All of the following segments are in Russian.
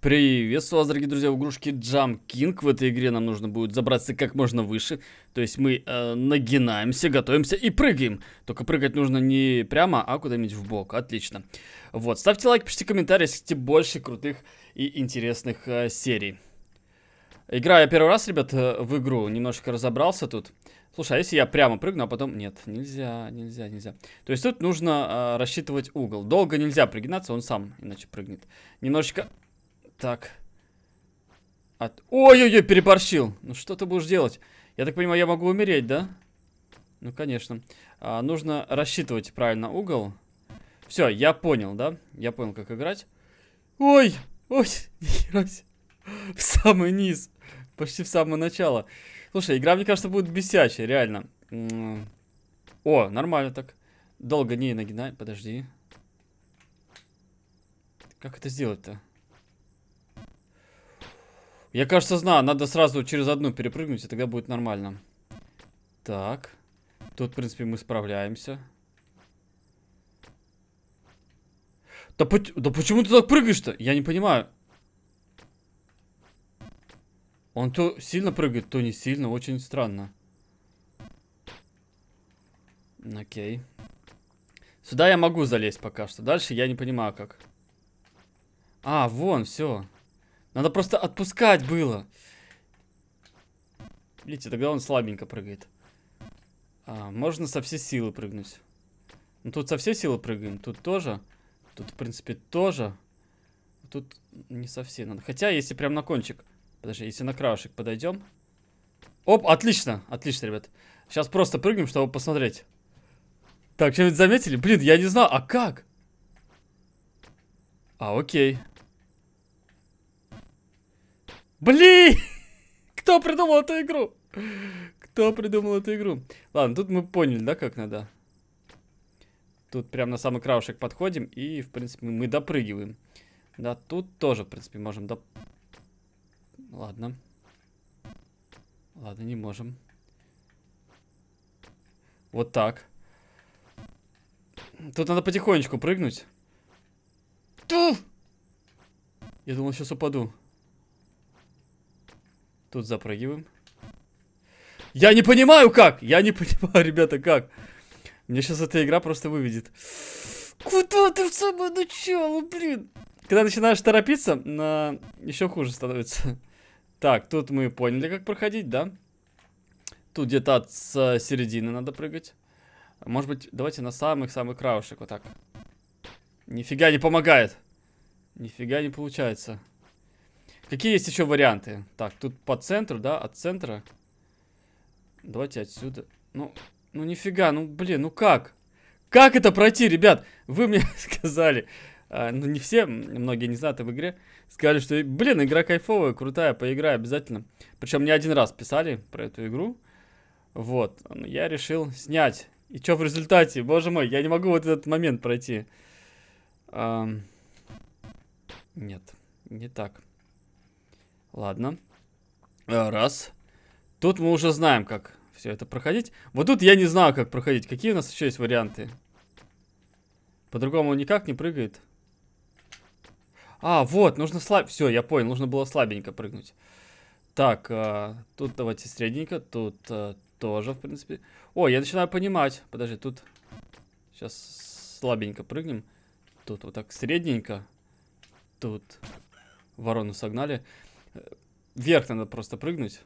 Приветствую вас, дорогие друзья, в игрушке Jump King. В этой игре нам нужно будет забраться как можно выше. То есть мы э, нагинаемся, готовимся и прыгаем. Только прыгать нужно не прямо, а куда-нибудь в бок. Отлично. Вот, ставьте лайк, пишите комментарии, если хотите больше крутых и интересных э, серий. Играю первый раз, ребят, э, в игру. Немножко разобрался тут. Слушай, а если я прямо прыгну, а потом... Нет, нельзя, нельзя, нельзя. То есть тут нужно э, рассчитывать угол. Долго нельзя прыгинаться, он сам иначе прыгнет. Немножечко так. От... Ой-ой-ой, переборщил. Ну что ты будешь делать? Я так понимаю, я могу умереть, да? Ну, конечно. А, нужно рассчитывать правильно угол. Все, я понял, да? Я понял, как играть. Ой! Ой! В самый низ. Почти в самое начало. Слушай, игра, мне кажется, будет бесячая, реально. О, нормально так. Долго не нагинай, подожди. Как это сделать-то? Я, кажется, знаю. Надо сразу через одну перепрыгнуть, и тогда будет нормально. Так. Тут, в принципе, мы справляемся. Да, да почему ты так прыгаешь-то? Я не понимаю. Он то сильно прыгает, то не сильно. Очень странно. Окей. Сюда я могу залезть пока что. Дальше я не понимаю, как. А, вон, все. Все. Надо просто отпускать было. Видите, тогда он слабенько прыгает. А, можно со всей силы прыгнуть. Ну, тут со всей силы прыгаем, тут тоже. Тут, в принципе, тоже. А тут не со всей надо. Хотя, если прям на кончик. Подожди, если на краешек подойдем. Оп, отлично, отлично, ребят. Сейчас просто прыгнем, чтобы посмотреть. Так, что-нибудь заметили? Блин, я не знал, а как? А, окей. Блин! Кто придумал эту игру? Кто придумал эту игру? Ладно, тут мы поняли, да, как надо. Тут прям на самый краушек подходим и, в принципе, мы допрыгиваем. Да, тут тоже, в принципе, можем доп... Ладно. Ладно, не можем. Вот так. Тут надо потихонечку прыгнуть. Ту! Я думал, сейчас упаду. Тут запрыгиваем. Я не понимаю, как! Я не понимаю, ребята, как. Мне сейчас эта игра просто выведет. Куда ты в самое начало, блин? Когда начинаешь торопиться, на... еще хуже становится. Так, тут мы поняли, как проходить, да? Тут где-то от середины надо прыгать. Может быть, давайте на самых-самых краешек вот так. Нифига не помогает. Нифига не получается. Какие есть еще варианты? Так, тут по центру, да, от центра. Давайте отсюда. Ну, ну нифига, ну блин, ну как? Как это пройти, ребят? Вы мне сказали, а, ну не все, многие не знают в игре, сказали, что, блин, игра кайфовая, крутая, поиграй обязательно. Причем не один раз писали про эту игру. Вот, я решил снять. И что в результате? Боже мой, я не могу вот этот момент пройти. Нет, не так. Ладно. Э, раз. Тут мы уже знаем, как все это проходить. Вот тут я не знаю, как проходить. Какие у нас еще есть варианты? По-другому никак не прыгает. А, вот, нужно слаб... Все, я понял, нужно было слабенько прыгнуть. Так, а, тут давайте средненько, тут а, тоже, в принципе. О, я начинаю понимать. Подожди, тут... Сейчас слабенько прыгнем. Тут вот так средненько. Тут ворону согнали. Вверх надо просто прыгнуть.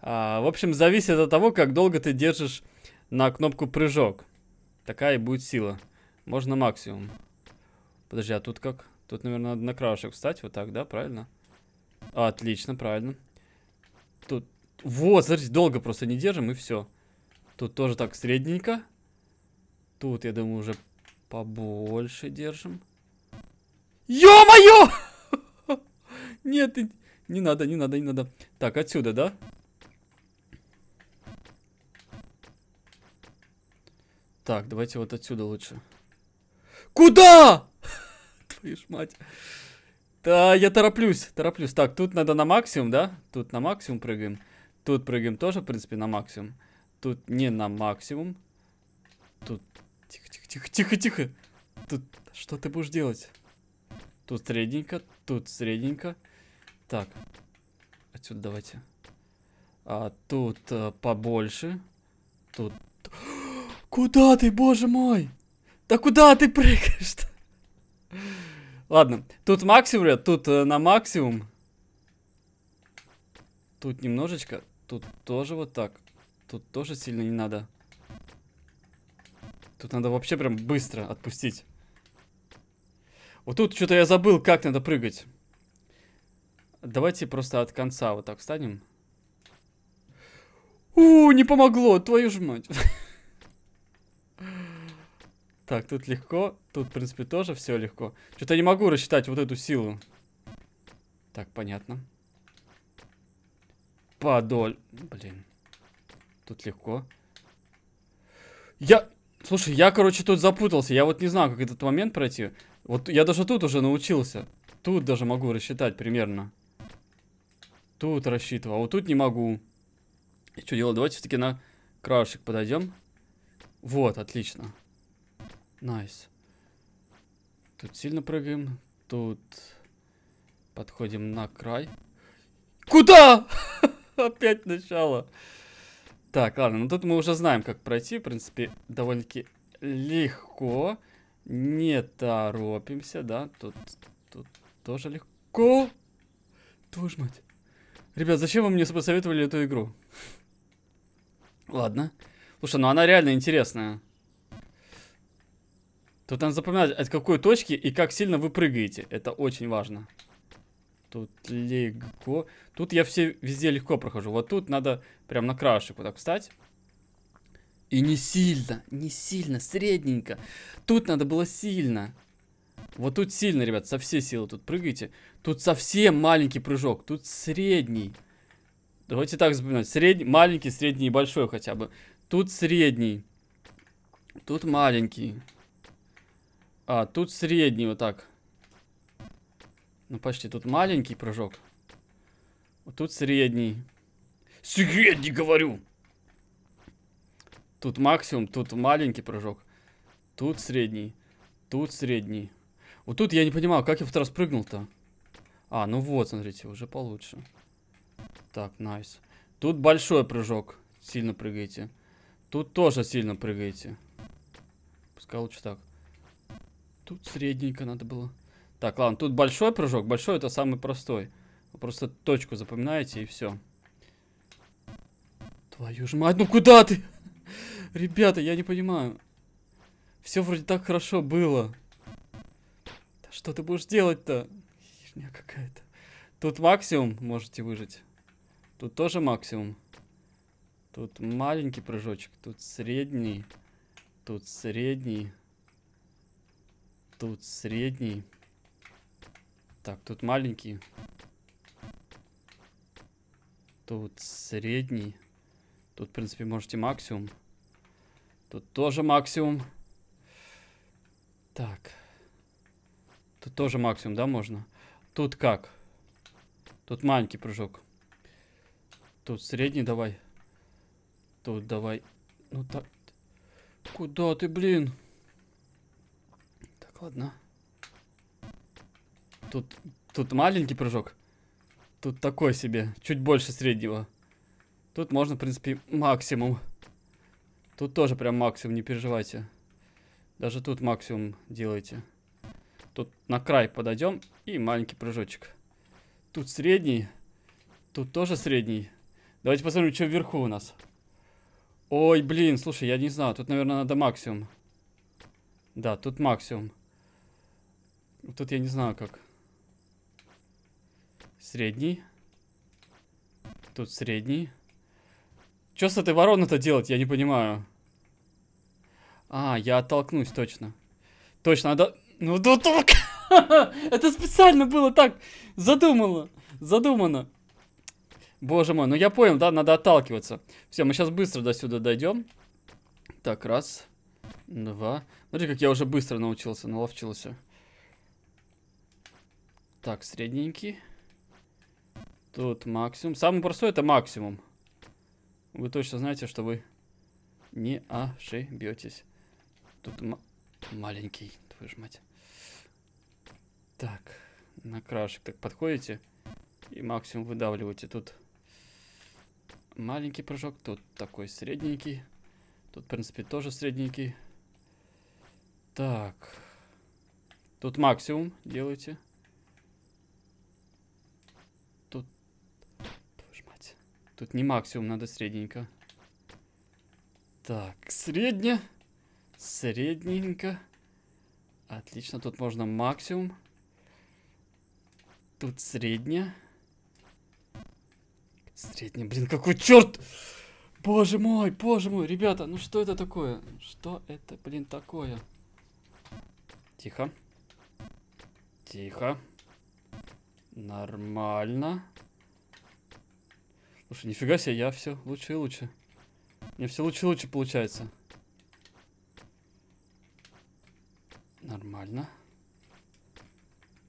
А, в общем, зависит от того, как долго ты держишь на кнопку прыжок. Такая и будет сила. Можно максимум. Подожди, а тут как? Тут, наверное, надо на краешек встать. Вот так, да? Правильно? отлично, правильно. Тут... Вот, смотрите, долго просто не держим, и все. Тут тоже так средненько. Тут, я думаю, уже побольше держим. Ё-моё! Нет, не надо, не надо, не надо. Так, отсюда, да? Так, давайте вот отсюда лучше. Куда? Твою ж мать. Да, я тороплюсь, тороплюсь. Так, тут надо на максимум, да? Тут на максимум прыгаем. Тут прыгаем тоже, в принципе, на максимум. Тут не на максимум. Тут... Тихо, тихо, тихо, тихо, тихо. Тут... Что ты будешь делать? Тут средненько, тут средненько. Так, отсюда давайте. А, тут а, побольше. Тут... Куда ты, боже мой? Да куда ты прыгаешь-то? Ладно, тут максимум, ребят, тут э, на максимум. Тут немножечко, тут тоже вот так. Тут тоже сильно не надо. Тут надо вообще прям быстро отпустить. Вот тут что-то я забыл, как надо прыгать. Давайте просто от конца вот так встанем. У, не помогло, твою ж мать. Так, тут легко. Тут, в принципе, тоже все легко. Что-то не могу рассчитать вот эту силу. Так, понятно. Подоль. Блин. Тут легко. Я... Слушай, я, короче, тут запутался. Я вот не знаю, как этот момент пройти. Вот я даже тут уже научился. Тут даже могу рассчитать примерно. Тут рассчитывал, а вот тут не могу. И что делать? Давайте все-таки на краешек подойдем. Вот, отлично. Найс. Тут сильно прыгаем. Тут подходим на край. Куда? Опять начало. Так, ладно, ну тут мы уже знаем, как пройти. В принципе, довольно-таки легко. Не торопимся, да. Тут, тут тоже легко. Твою ж мать. Ребят, зачем вы мне посоветовали эту игру? Ладно. Слушай, ну она реально интересная. Тут надо запоминать, от какой точки и как сильно вы прыгаете. Это очень важно. Тут легко. Тут я все везде легко прохожу. Вот тут надо прям на краешек вот так встать. И не сильно, не сильно, средненько. Тут надо было сильно. Вот тут сильно, ребят, со всей силы тут прыгайте. Тут совсем маленький прыжок, тут средний. Давайте так запоминать. Средний, маленький, средний и большой хотя бы. Тут средний. Тут маленький. А, тут средний вот так. Ну почти, тут маленький прыжок. Вот тут средний. Средний, говорю! Тут максимум, тут маленький прыжок. Тут средний. Тут средний. Вот тут я не понимал, как я в этот раз прыгнул-то? А, ну вот, смотрите, уже получше. Так, найс. Тут большой прыжок. Сильно прыгайте. Тут тоже сильно прыгайте. Пускай лучше так. Тут средненько надо было. Так, ладно, тут большой прыжок. Большой это самый простой. Вы просто точку запоминаете и все. Твою ж мать, ну куда ты? Ребята, я не понимаю. Все вроде так хорошо было. Что ты будешь делать-то? Херня какая-то. Тут максимум можете выжить. Тут тоже максимум. Тут маленький прыжочек, тут средний, тут средний, тут средний. Так, тут маленький. Тут средний. Тут, в принципе, можете максимум. Тут тоже максимум. Так. Тут тоже максимум, да, можно? Тут как? Тут маленький прыжок. Тут средний давай. Тут давай. Ну так. Куда ты, блин? Так, ладно. Тут, тут маленький прыжок. Тут такой себе. Чуть больше среднего. Тут можно, в принципе, максимум. Тут тоже прям максимум, не переживайте. Даже тут максимум делайте. Тут на край подойдем и маленький прыжочек. Тут средний. Тут тоже средний. Давайте посмотрим, что вверху у нас. Ой, блин, слушай, я не знаю. Тут, наверное, надо максимум. Да, тут максимум. Тут я не знаю, как. Средний. Тут средний. Что с этой вороной-то делать? Я не понимаю. А, я оттолкнусь, точно. Точно, надо... Ну да так! Это специально было так задумано. Задумано. Боже мой, ну я понял, да, надо отталкиваться. Все, мы сейчас быстро до сюда дойдем. Так, раз, два. Смотри, как я уже быстро научился, наловчился. Так, средненький. Тут максимум. Самый простой это максимум. Вы точно знаете, что вы не ошибетесь. Тут маленький, твою ж мать. Так, на краешек так подходите и максимум выдавливаете. Тут маленький прыжок, тут такой средненький. Тут, в принципе, тоже средненький. Так. Тут максимум делайте. Тут... Твою мать. Тут не максимум, надо средненько. Так, средне. Средненько. Отлично, тут можно максимум. Тут средняя. Средняя, блин, какой черт! Боже мой, боже мой, ребята, ну что это такое? Что это, блин, такое? Тихо. Тихо. Нормально. Слушай, нифига себе, я все лучше и лучше. Мне все лучше и лучше получается. Нормально.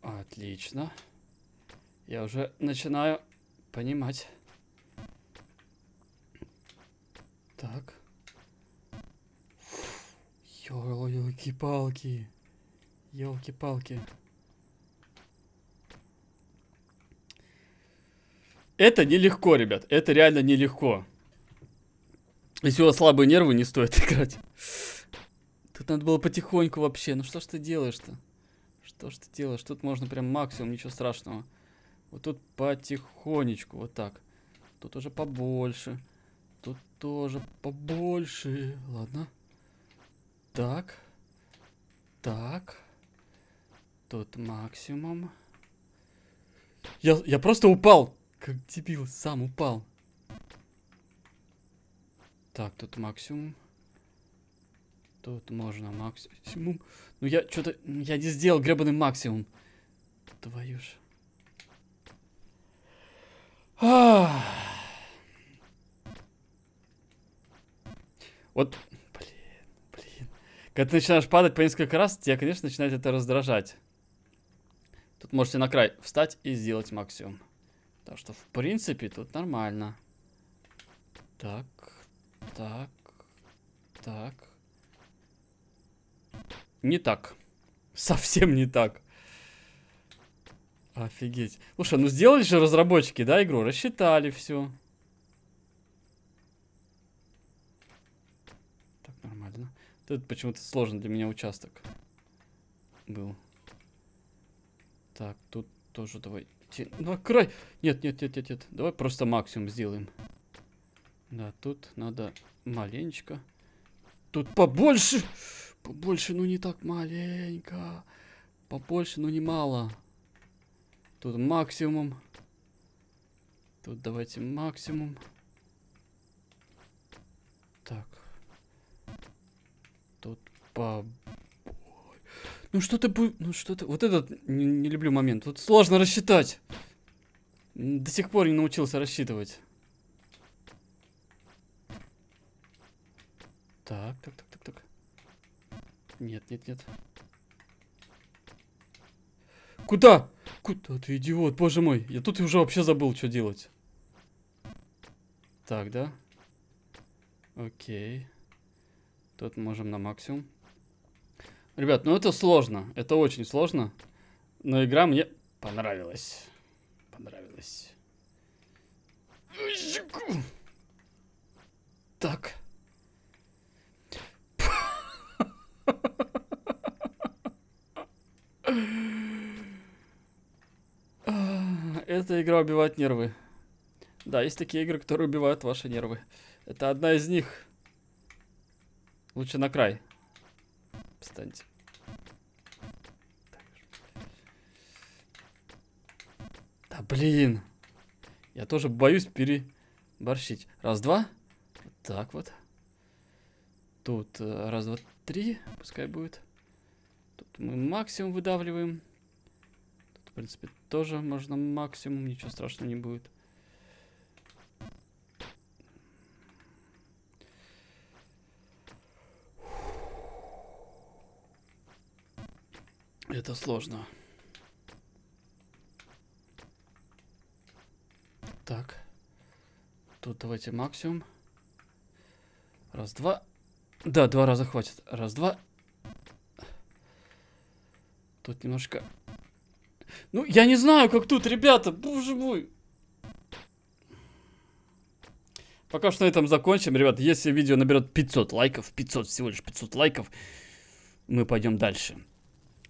Отлично. Я уже начинаю понимать. Так. елки палки елки палки Это нелегко, ребят. Это реально нелегко. Если у вас слабые нервы, не стоит играть. Тут надо было потихоньку вообще. Ну что ж ты делаешь-то? Что ж ты делаешь? Тут можно прям максимум, ничего страшного. Вот тут потихонечку, вот так. Тут уже побольше. Тут тоже побольше. Ладно. Так. Так. Тут максимум. Я, я просто упал. Как дебил, сам упал. Так, тут максимум. Тут можно максимум. Ну я что-то... Я не сделал гребаный максимум. Твою ж... Вот, блин, блин. Когда ты начинаешь падать по несколько раз, тебя, конечно, начинает это раздражать. Тут можете на край встать и сделать максимум. Так что, в принципе, тут нормально. Так, так, так. Не так. Совсем не так. Офигеть. Слушай, ну сделали же разработчики, да, игру? Рассчитали все. Так, нормально. Тут почему-то сложно для меня участок был. Так, тут тоже давай. На ну, край. Нет, нет, нет, нет, нет. Давай просто максимум сделаем. Да, тут надо маленечко. Тут побольше. Побольше, ну не так маленько. Побольше, ну не мало. Тут максимум. Тут давайте максимум. Так. Тут по... Ну что ты будет... Ну что ты... Вот этот не, не люблю момент. Тут сложно рассчитать. До сих пор не научился рассчитывать. Так, так, так, так, так. Нет, нет, нет. Куда? Куда ты, идиот, боже мой. Я тут уже вообще забыл, что делать. Так, да? Окей. Тут можем на максимум. Ребят, ну это сложно. Это очень сложно. Но игра мне понравилась. Понравилась. Так. Эта игра убивает нервы. Да, есть такие игры, которые убивают ваши нервы. Это одна из них. Лучше на край. Встаньте. Да блин. Я тоже боюсь переборщить. Раз, два. Вот так вот. Тут э, раз, два, три. Пускай будет. Тут мы максимум выдавливаем принципе, тоже можно максимум, ничего страшного не будет. Это сложно. Так. Тут давайте максимум. Раз, два. Да, два раза хватит. Раз, два. Тут немножко ну, я не знаю, как тут, ребята, боже мой. Пока что на этом закончим, ребят. Если видео наберет 500 лайков, 500, всего лишь 500 лайков, мы пойдем дальше.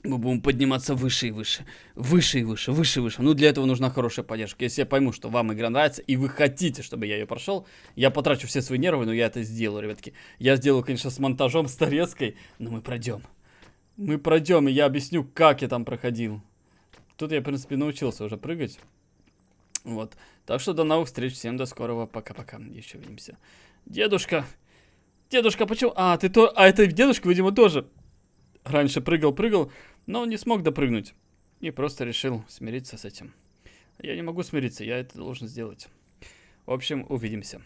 Мы будем подниматься выше и выше, выше и выше, выше и выше. Ну, для этого нужна хорошая поддержка. Если я пойму, что вам игра нравится, и вы хотите, чтобы я ее прошел, я потрачу все свои нервы, но я это сделаю, ребятки. Я сделаю, конечно, с монтажом, с торезкой, но мы пройдем. Мы пройдем, и я объясню, как я там проходил. Тут я, в принципе, научился уже прыгать. Вот. Так что до новых встреч. Всем до скорого. Пока-пока. Еще увидимся. Дедушка. Дедушка, почему? А, ты то... А это дедушка, видимо, тоже раньше прыгал-прыгал, но не смог допрыгнуть. И просто решил смириться с этим. Я не могу смириться, я это должен сделать. В общем, увидимся.